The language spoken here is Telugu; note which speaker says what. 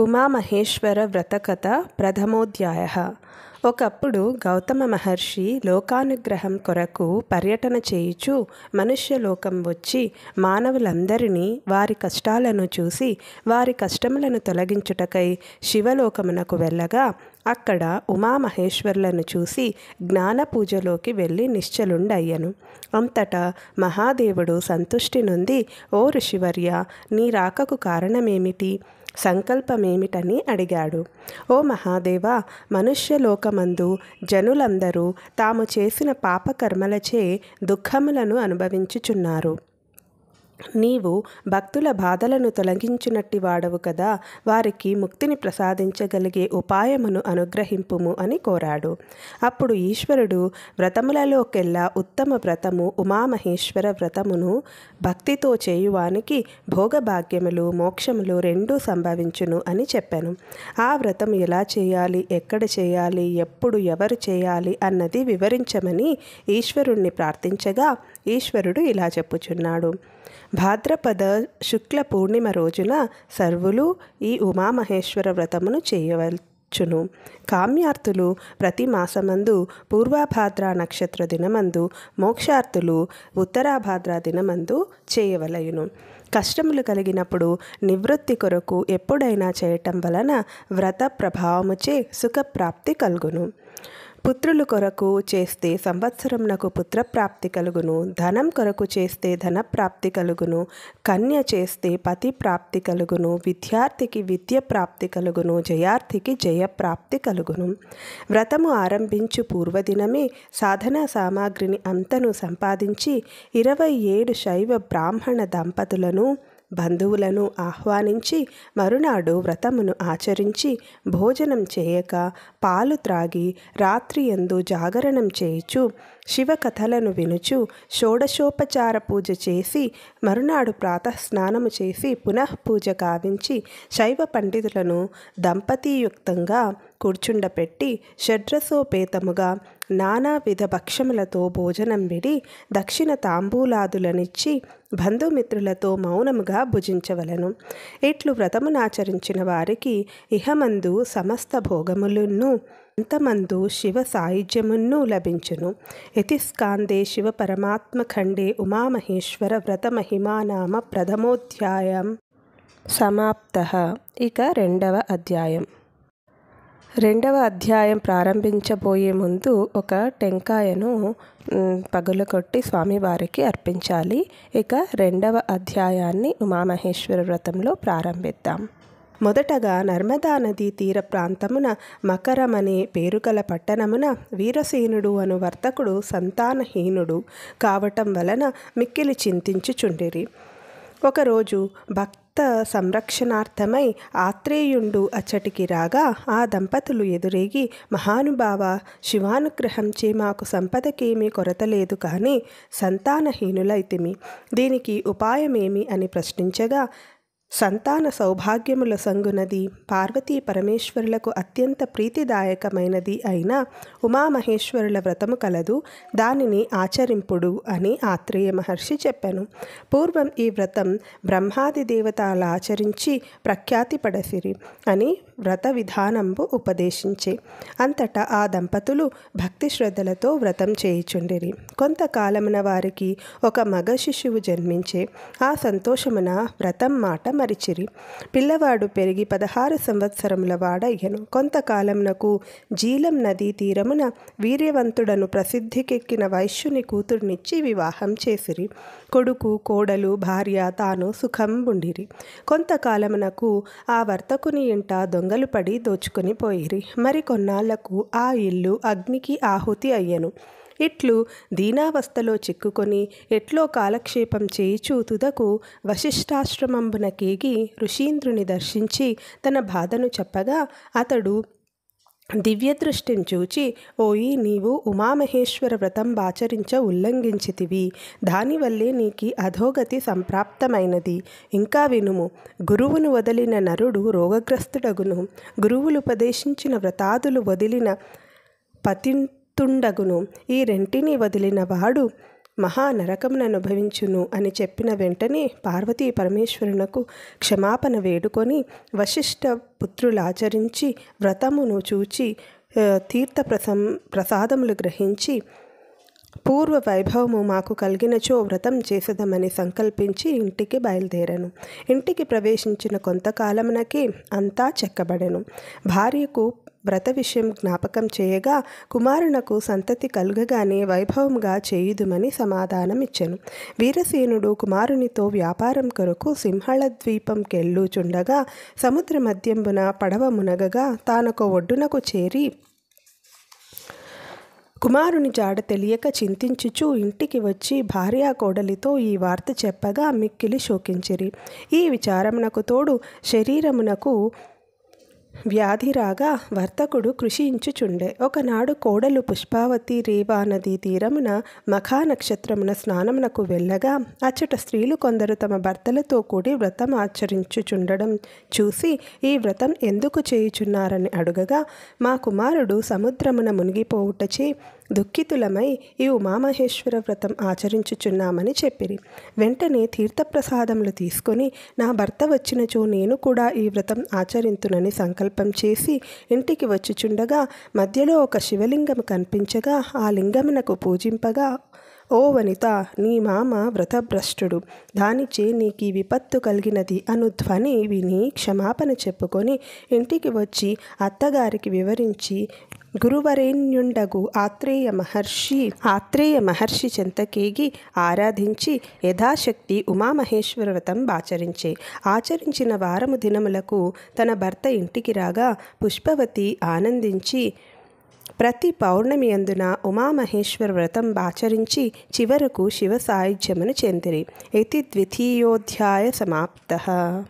Speaker 1: ఉమామహేశ్వర వ్రతకథ ప్రథమోధ్యాయ ఒకప్పుడు గౌతమ మహర్షి లోకానుగ్రహం కొరకు పర్యటన చేయుచు మనుష్యలోకం వచ్చి మానవులందరినీ వారి కష్టాలను చూసి వారి కష్టములను తొలగించుటకై శివలోకమునకు వెళ్ళగా అక్కడ ఉమామహేశ్వరులను చూసి జ్ఞాన పూజలోకి వెళ్ళి నిశ్చలుండయ్యను అంతటా మహాదేవుడు సంతుష్టి నుండి ఓ ఋషివర్య నీ రాకకు కారణమేమిటి సంకల్పమేమిటని అడిగాడు ఓ మహాదేవా మనుష్యలోకమందు జనులందరూ తాము చేసిన పాపకర్మలచే దుఃఖములను అనుభవించుచున్నారు నీవు భక్తుల బాధలను తొలగించునట్టి వాడవు కదా వారికి ముక్తిని ప్రసాదించగలిగే ఉపాయమును అనుగ్రహింపుము అని కోరాడు అప్పుడు ఈశ్వరుడు వ్రతములలోకెల్లా ఉత్తమ వ్రతము ఉమామహేశ్వర వ్రతమును భక్తితో చేయువానికి భోగభాగ్యములు మోక్షములు రెండూ సంభవించును అని చెప్పాను ఆ వ్రతం ఎలా చేయాలి ఎక్కడ చేయాలి ఎప్పుడు ఎవరు చేయాలి అన్నది వివరించమని ఈశ్వరుణ్ణి ప్రార్థించగా ఈశ్వరుడు ఇలా చెప్పుచున్నాడు భాద్రపద శుక్ల పూర్ణిమ రోజున సర్వులు ఈ ఉమామహేశ్వర వ్రతమును చేయవచ్చును కామ్యార్థులు ప్రతి మాసమందు పూర్వభాద్ర నక్షత్ర దినమందు మోక్షార్థులు ఉత్తరాభాద్ర దినమందు చేయవలయును కష్టములు కలిగినప్పుడు నివృత్తి కొరకు ఎప్పుడైనా చేయటం వలన వ్రత ప్రభావముచే సుఖప్రాప్తి కలుగును పుత్రులు కొరకు చేస్తే సంవత్సరం నాకు పుత్రప్రాప్తి కలుగును ధనం కొరకు చేస్తే ధనప్రాప్తి కలుగును కన్య చేస్తే పతి ప్రాప్తి కలుగును విద్యార్థికి విద్య ప్రాప్తి కలుగును జయార్థికి జయప్రాప్తి కలుగును వ్రతము ఆరంభించు పూర్వదినమే సాధనా సామాగ్రిని అంతను సంపాదించి ఇరవై ఏడు శైవ బ్రాహ్మణ దంపతులను బంధువులను ఆహ్వానించి మరునాడు వ్రతమును ఆచరించి భోజనం చేయక పాలు త్రాగి రాత్రి ఎందు జాగరణం చేయుచు శివకథలను వినుచు షోడశోపచార పూజ చేసి మరునాడు ప్రాతస్నానము చేసి పునఃపూజ కావించి శైవ పండితులను దంపతీయుక్తంగా కూర్చుండపెట్టి షడ్రసోపేతముగా నానా విధ భక్షములతో భోజనం విడి దక్షిణ తాంబూలాదులనిచ్చి బంధుమిత్రులతో మౌనముగా భుజించవలను ఇట్లు వ్రతమునాచరించిన వారికి ఇహమందు సమస్త భోగములను అంతమందు శివ సాయుధ్యమును లభించును ఎతిస్కాందే శివ పరమాత్మఖండే ఉమామహేశ్వర వ్రత మహిమానామ ప్రథమోధ్యాయం సమాప్త ఇక రెండవ అధ్యాయం రెండవ అధ్యాయం ప్రారంభించబోయే ముందు ఒక టెంకాయను పగులగొట్టి స్వామివారికి అర్పించాలి ఇక రెండవ అధ్యాయాన్ని ఉమామహేశ్వర వ్రతంలో ప్రారంభిద్దాం మొదటగా నర్మదా నదీ తీర ప్రాంతమున మకరమనే పేరుగల పట్టణమున వీరసేనుడు అను వర్తకుడు సంతానహీనుడు కావటం వలన మిక్కిలి చింతించుచుండిరి ఒకరోజు భక్ భర్త సంరక్షణార్థమై ఆత్రేయుండు అచ్చటికి రాగా ఆ దంపతులు ఎదురేగి మహానుభావ శివానుగ్రహంచే మాకు సంపదకేమీ కొరత లేదు కానీ సంతానహీనులైతిమి దీనికి ఉపాయమేమి అని ప్రశ్నించగా సంతాన సౌభాగ్యముల సంగునది పార్వతీ పరమేశ్వరులకు అత్యంత ప్రీతిదాయకమైనది అయిన ఉమామహేశ్వరుల వ్రతము కలదు దానిని ఆచరింపుడు అని ఆత్రేయ మహర్షి చెప్పాను పూర్వం ఈ వ్రతం బ్రహ్మాది దేవతలు ఆచరించి ప్రఖ్యాతి పడసిరి అని వ్రత విధానంబు ఉపదేశించే అంతటా ఆ దంపతులు భక్తి శ్రద్ధలతో వ్రతం చేయుచుండిరి కొంతకాలమున వారికి ఒక మగ శిశువు జన్మించే ఆ సంతోషమున వ్రతం మాట మరిచిరి పిల్లవాడు పెరిగి పదహారు సంవత్సరముల వాడయ్యను కొంతకాలమునకు జీలం నదీ తీరమున వీర్యవంతుడను ప్రసిద్ధికెక్కిన వైశ్యుని కూతుర్నిచ్చి వివాహం చేసిరి కొడుకు కోడలు భార్య తాను సుఖం ఉండిరి కొంతకాలమునకు ఆ వర్తకుని ఇంట దొంగ దొంగలు పడి దోచుకొని పోయిరి మరి కొన్నాళ్లకు ఆ ఇల్లు అగ్నికి ఆహుతి అయ్యను ఇట్లు దీనావస్థలో చిక్కుకొని ఎట్లో కాలక్షేపం చేయిచూతుదకు వశిష్టాశ్రమంబున కేగి ఋషీంద్రుని దర్శించి తన బాధను చెప్పగా అతడు దివ్య దృష్టిని చూచి ఓయి నీవు ఉమామహేశ్వర వ్రతం ఆచరించ ఉల్లంఘించితివి దానివల్లే నీకి అధోగతి సంప్రాప్తమైనది ఇంకా వినుము గురువును వదిలిన నరుడు రోగగ్రస్తుడగును గురువులుపదేశించిన వ్రతాదులు వదిలిన పతింతుండగును ఈ రెంటిని వదిలిన వాడు మహానరకమును అనుభవించును అని చెప్పిన వెంటనే పార్వతీ పరమేశ్వరునకు క్షమాపణ వేడుకొని వశిష్ఠ పుత్రులాచరించి వ్రతమును చూచి తీర్థ ప్రసం ప్రసాదములు గ్రహించి పూర్వ వైభవము మాకు కలిగినచో వ్రతం చేసదమని సంకల్పించి ఇంటికి బయలుదేరను ఇంటికి ప్రవేశించిన కొంతకాలమునకే అంతా చెక్కబడెను భార్యకు వ్రత విషయం జ్ఞాపకం చేయగా కుమారునకు సంతతి కలుగగానే వైభవంగా చేయుదుమని సమాధానమిచ్చెను వీరసేనుడు కుమారునితో వ్యాపారం కొరకు సింహళ ద్వీపం కెళ్ళుచుండగా సముద్ర మధ్యంబున పడవ మునగగా తానొక ఒడ్డునకు చేరి కుమారుని జాడ తెలియక చింతించుచు ఇంటికి వచ్చి భార్యా కోడలితో ఈ వార్త చెప్పగా మిక్కిలి శోకించిరి ఈ విచారమునకు తోడు శరీరమునకు వ్యాధి రాగా వర్తకుడు కృషించుచుండే ఒకనాడు కోడలు పుష్పావతి రేవా నదీ తీరమున మఖా నక్షత్రమున స్నానమునకు వెళ్ళగా అచ్చట స్త్రీలు కొందరు తమ భర్తలతో కూడి వ్రతం ఆచరించుచుండడం చూసి ఈ వ్రతం ఎందుకు చేయుచున్నారని అడుగగా మా కుమారుడు సముద్రమున మునిగిపోవుటచే దుఃఖితులమై ఈ ఉమామహేశ్వర వ్రతం ఆచరించుచున్నామని చెప్పిరి వెంటనే తీర్థప్రసాదములు తీసుకొని నా భర్త వచ్చినచో నేను కూడా ఈ వ్రతం ఆచరింతునని సంకల్పం చేసి ఇంటికి వచ్చిచుండగా మధ్యలో ఒక శివలింగం కనిపించగా ఆ లింగమునకు పూజింపగా ఓ వనిత నీ మామ వ్రతభ్రష్టుడు దానిచే నీకు విపత్తు కలిగినది అను ధ్వని విని క్షమాపణ చెప్పుకొని ఇంటికి వచ్చి అత్తగారికి వివరించి గురువరేణ్యుండగు ఆత్రేయ మహర్షి ఆత్రేయ మహర్షి చెంతకేగి ఆరాధించి యథాశక్తి ఉమామహేశ్వర వ్రతం ఆచరించే ఆచరించిన వారము దినములకు తన భర్త ఇంటికి రాగా పుష్పవతి ఆనందించి ప్రతి పౌర్ణమి అందున ఉమామహేశ్వర వ్రతం ఆచరించి చివరకు శివ సాయుధ్యమును చెందిరి ఇది ద్వితీయోధ్యాయ సమాప్త